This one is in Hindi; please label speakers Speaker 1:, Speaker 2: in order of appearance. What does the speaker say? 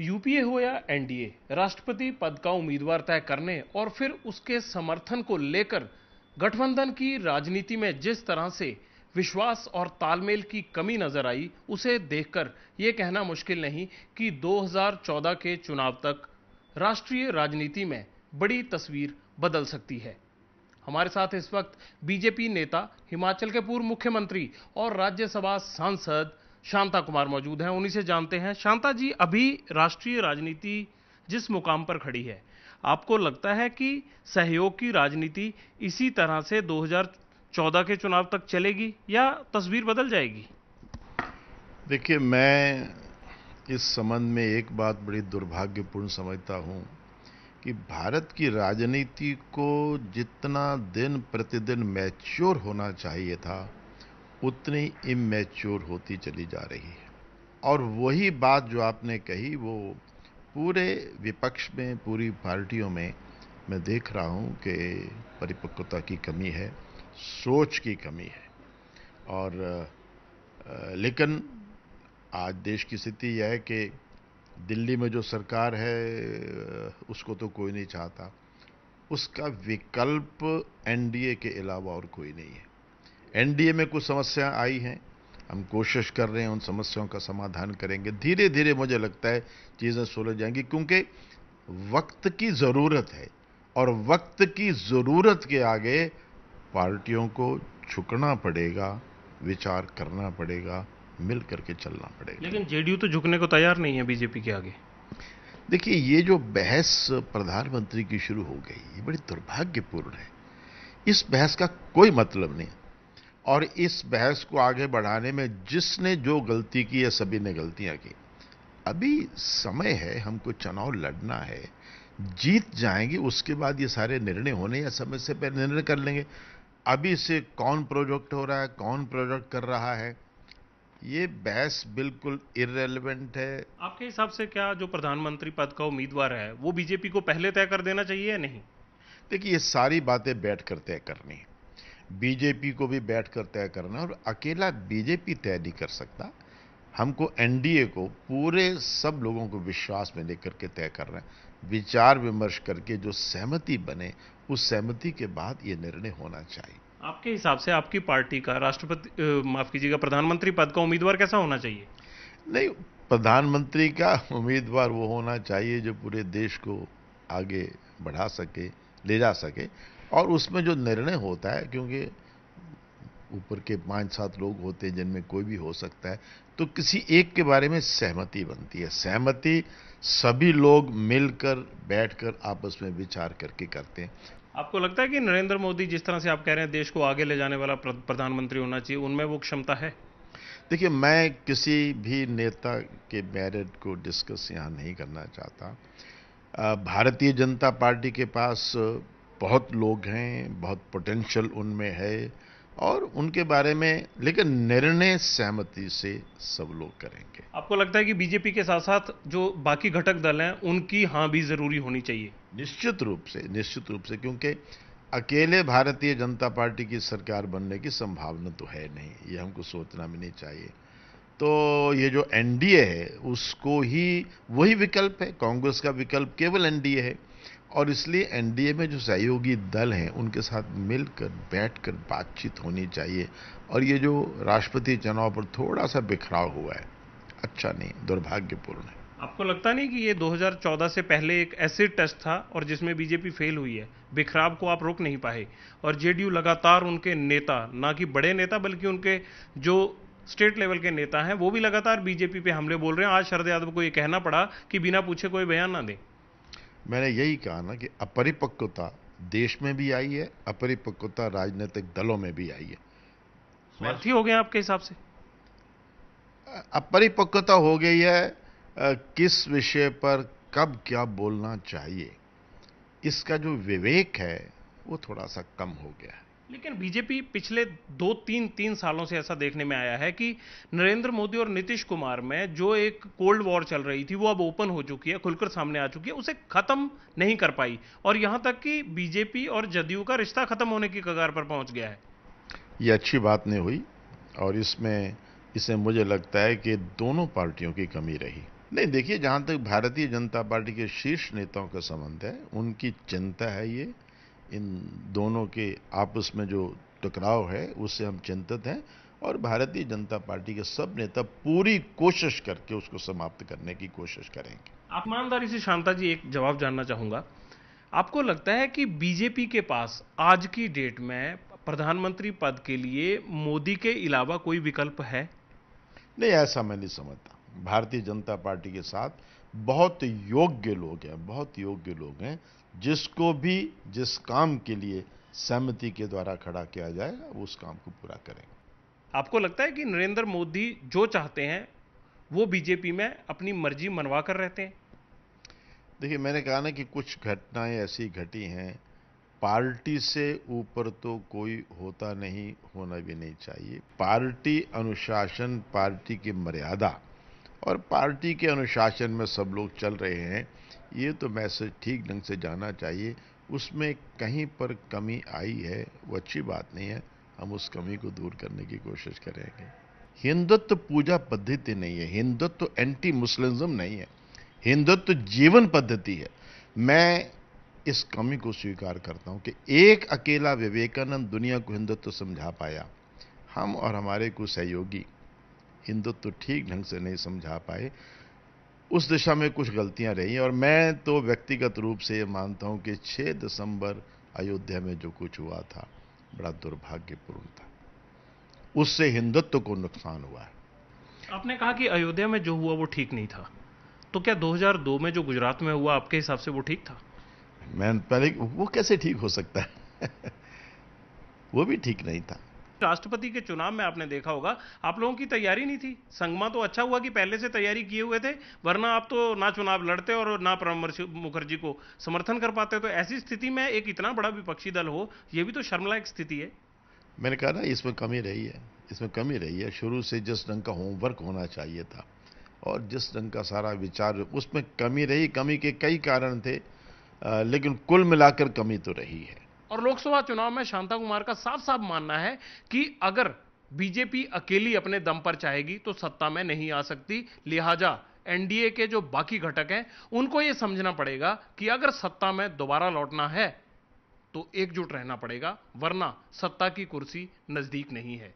Speaker 1: यूपीए हो या एनडीए राष्ट्रपति पद का उम्मीदवार तय करने और फिर उसके समर्थन को लेकर गठबंधन की राजनीति में जिस तरह से विश्वास और तालमेल की कमी नजर आई उसे देखकर यह कहना मुश्किल नहीं कि 2014 के चुनाव तक राष्ट्रीय राजनीति में बड़ी तस्वीर बदल सकती है हमारे साथ इस वक्त बीजेपी नेता हिमाचल के पूर्व मुख्यमंत्री और राज्यसभा सांसद शांता कुमार मौजूद हैं उन्हीं से जानते हैं शांता जी अभी राष्ट्रीय राजनीति जिस मुकाम पर खड़ी है आपको लगता है कि सहयोग की राजनीति इसी तरह से 2014 के चुनाव तक चलेगी या तस्वीर बदल जाएगी
Speaker 2: देखिए मैं इस संबंध में एक बात बड़ी दुर्भाग्यपूर्ण समझता हूँ कि भारत की राजनीति को जितना दिन प्रतिदिन मैच्योर होना चाहिए था उतनी इमेच्योर होती चली जा रही है और वही बात जो आपने कही वो पूरे विपक्ष में पूरी पार्टियों में मैं देख रहा हूँ कि परिपक्वता की कमी है सोच की कमी है और लेकिन आज देश की स्थिति यह है कि दिल्ली में जो सरकार है उसको तो कोई नहीं चाहता उसका विकल्प एनडीए के अलावा और कोई नहीं है एनडीए में कुछ समस्या आई हैं हम कोशिश कर रहे हैं उन समस्याओं का समाधान करेंगे धीरे धीरे मुझे लगता है चीज़ें सुलझ जाएंगी क्योंकि वक्त की ज़रूरत है और वक्त की ज़रूरत के आगे पार्टियों को झुकना पड़ेगा विचार करना पड़ेगा मिल करके चलना पड़ेगा
Speaker 1: लेकिन जेडीयू तो झुकने को तैयार नहीं है बीजेपी
Speaker 2: के आगे देखिए ये जो बहस प्रधानमंत्री की शुरू हो गई ये बड़ी दुर्भाग्यपूर्ण है इस बहस का कोई मतलब नहीं और इस बहस को आगे बढ़ाने में जिसने जो गलती की है सभी ने गलतियां की अभी समय है हमको चुनाव लड़ना है जीत जाएंगे उसके बाद ये सारे निर्णय होने या समय से पहले निर्णय कर लेंगे अभी से कौन प्रोजेक्ट हो रहा है कौन प्रोजेक्ट कर रहा है ये बहस बिल्कुल इरेलीवेंट है
Speaker 1: आपके हिसाब से क्या जो प्रधानमंत्री पद का उम्मीदवार है वो बीजेपी को पहले तय कर देना चाहिए या नहीं
Speaker 2: देखिए ये सारी बातें बैठ कर तय करनी है बीजेपी को भी बैठकर तय करना और अकेला बीजेपी तय नहीं कर सकता हमको एनडीए को पूरे सब लोगों को विश्वास में लेकर के तय करना है विचार विमर्श करके जो सहमति बने उस सहमति के बाद ये निर्णय होना चाहिए
Speaker 1: आपके हिसाब से आपकी पार्टी का राष्ट्रपति माफ कीजिएगा प्रधानमंत्री पद का उम्मीदवार कैसा होना चाहिए
Speaker 2: नहीं प्रधानमंत्री का उम्मीदवार वो होना चाहिए जो पूरे देश को आगे बढ़ा सके ले जा सके और उसमें जो निर्णय होता है क्योंकि ऊपर के पांच सात लोग होते हैं जिनमें कोई भी हो सकता है तो किसी एक के बारे में सहमति बनती है सहमति सभी लोग मिलकर बैठकर आपस में विचार करके करते हैं
Speaker 1: आपको लगता है कि नरेंद्र मोदी जिस तरह से आप कह रहे हैं देश को आगे ले जाने वाला प्रधानमंत्री होना चाहिए उनमें वो
Speaker 2: क्षमता है देखिए मैं किसी भी नेता के मेरिट को डिस्कस यहाँ नहीं करना चाहता भारतीय जनता पार्टी के पास बहुत लोग हैं बहुत पोटेंशियल उनमें है और उनके बारे में लेकिन निर्णय सहमति से सब लोग करेंगे
Speaker 1: आपको लगता है कि बीजेपी के साथ साथ जो
Speaker 2: बाकी घटक दल हैं उनकी हाँ भी जरूरी होनी चाहिए निश्चित रूप से निश्चित रूप से क्योंकि अकेले भारतीय जनता पार्टी की सरकार बनने की संभावना तो है नहीं ये हमको सोचना भी नहीं चाहिए तो ये जो एनडीए है उसको ही वही विकल्प है कांग्रेस का विकल्प केवल एनडीए है और इसलिए एनडीए में जो सहयोगी दल हैं उनके साथ मिलकर बैठकर बातचीत होनी चाहिए और ये जो राष्ट्रपति चुनाव पर थोड़ा सा बिखराव हुआ है अच्छा नहीं दुर्भाग्यपूर्ण है
Speaker 1: आपको लगता नहीं कि ये 2014 से पहले एक एसिड टेस्ट था और जिसमें बीजेपी फेल हुई है बिखराव को आप रोक नहीं पाए और जेडीयू लगातार उनके नेता ना कि बड़े नेता बल्कि उनके जो स्टेट लेवल के नेता हैं वो भी लगातार बीजेपी पे हमले बोल रहे हैं आज शरद यादव को ये कहना पड़ा कि बिना पूछे कोई बयान ना दें
Speaker 2: मैंने यही कहा ना कि अपरिपक्वता देश में भी आई है अपरिपक्वता राजनीतिक दलों में भी आई है
Speaker 1: स्वार्थी हो गए आपके हिसाब से
Speaker 2: अपरिपक्वता हो गई है किस विषय पर कब क्या बोलना चाहिए इसका जो विवेक है वो थोड़ा सा कम हो गया है
Speaker 1: लेकिन बीजेपी पिछले दो तीन तीन सालों से ऐसा देखने में आया है कि नरेंद्र मोदी और नीतीश कुमार में जो एक कोल्ड वॉर चल रही थी वो अब ओपन हो चुकी है खुलकर सामने आ चुकी है उसे ख़त्म नहीं कर पाई और यहाँ तक कि बीजेपी और जदयू का रिश्ता ख़त्म होने की कगार पर पहुंच गया है
Speaker 2: ये अच्छी बात नहीं हुई और इसमें इसे मुझे लगता है कि दोनों पार्टियों की कमी रही नहीं देखिए जहाँ तक भारतीय जनता पार्टी के शीर्ष नेताओं का संबंध है उनकी चिंता है ये इन दोनों के आपस में जो टकराव है उससे हम चिंतित हैं और भारतीय जनता पार्टी के सब नेता पूरी कोशिश करके उसको समाप्त करने की कोशिश करेंगे
Speaker 1: आप ईमानदारी से शांता जी एक जवाब जानना चाहूंगा आपको लगता है कि बीजेपी के पास आज की डेट में प्रधानमंत्री पद के लिए मोदी के अलावा कोई विकल्प है
Speaker 2: नहीं ऐसा मैं नहीं समझता भारतीय जनता पार्टी के साथ बहुत योग्य लोग हैं बहुत योग्य लोग हैं जिसको भी जिस काम के लिए सहमति के द्वारा खड़ा किया जाए वो उस काम को पूरा करेंगे
Speaker 1: आपको लगता है कि नरेंद्र मोदी जो चाहते हैं वो बीजेपी में अपनी मर्जी मनवा कर रहते हैं
Speaker 2: देखिए मैंने कहा ना कि कुछ घटनाएं ऐसी घटी हैं पार्टी से ऊपर तो कोई होता नहीं होना भी नहीं चाहिए पार्टी अनुशासन पार्टी की मर्यादा और पार्टी के अनुशासन में सब लोग चल रहे हैं ये तो मैसेज ठीक ढंग से जाना चाहिए उसमें कहीं पर कमी आई है वो अच्छी बात नहीं है हम उस कमी को दूर करने की कोशिश करेंगे हिंदुत्व पूजा पद्धति नहीं है हिंदुत्व एंटी मुस्लिम नहीं है हिंदुत्व जीवन पद्धति है मैं इस कमी को स्वीकार करता हूं कि एक अकेला विवेकानंद दुनिया को हिंदुत्व समझा पाया हम और हमारे कुछ सहयोगी हिंदुत्व तो ठीक ढंग से नहीं समझा पाए उस दिशा में कुछ गलतियां रही और मैं तो व्यक्तिगत रूप से ये मानता हूं कि 6 दिसंबर अयोध्या में जो कुछ हुआ था बड़ा दुर्भाग्यपूर्ण था उससे हिंदुत्व को नुकसान हुआ है
Speaker 1: आपने कहा कि अयोध्या में जो हुआ वो ठीक नहीं था तो क्या 2002 में जो गुजरात में हुआ आपके हिसाब से वो ठीक था
Speaker 2: मैं पहले वो कैसे ठीक हो सकता है वो भी ठीक नहीं था
Speaker 1: राष्ट्रपति के चुनाव में आपने देखा होगा आप लोगों की तैयारी नहीं थी संगमा तो अच्छा हुआ कि पहले से तैयारी किए हुए थे वरना आप तो ना चुनाव लड़ते और ना प्रणब मुखर्जी को समर्थन कर पाते तो ऐसी स्थिति में एक इतना बड़ा विपक्षी दल हो यह भी तो शर्मलायक स्थिति है
Speaker 2: मैंने कहा ना इसमें कमी रही है इसमें कमी रही है शुरू से जिस ढंग का होमवर्क होना चाहिए था और जिस ढंग का सारा विचार उसमें कमी रही कमी के कई कारण थे लेकिन कुल मिलाकर कमी तो रही है
Speaker 1: और लोकसभा चुनाव में शांता कुमार का साफ साफ मानना है कि अगर बीजेपी अकेली अपने दम पर चाहेगी तो सत्ता में नहीं आ सकती लिहाजा एनडीए के जो बाकी घटक हैं उनको यह समझना पड़ेगा कि अगर सत्ता में दोबारा लौटना है तो एकजुट रहना पड़ेगा वरना सत्ता की कुर्सी नजदीक नहीं है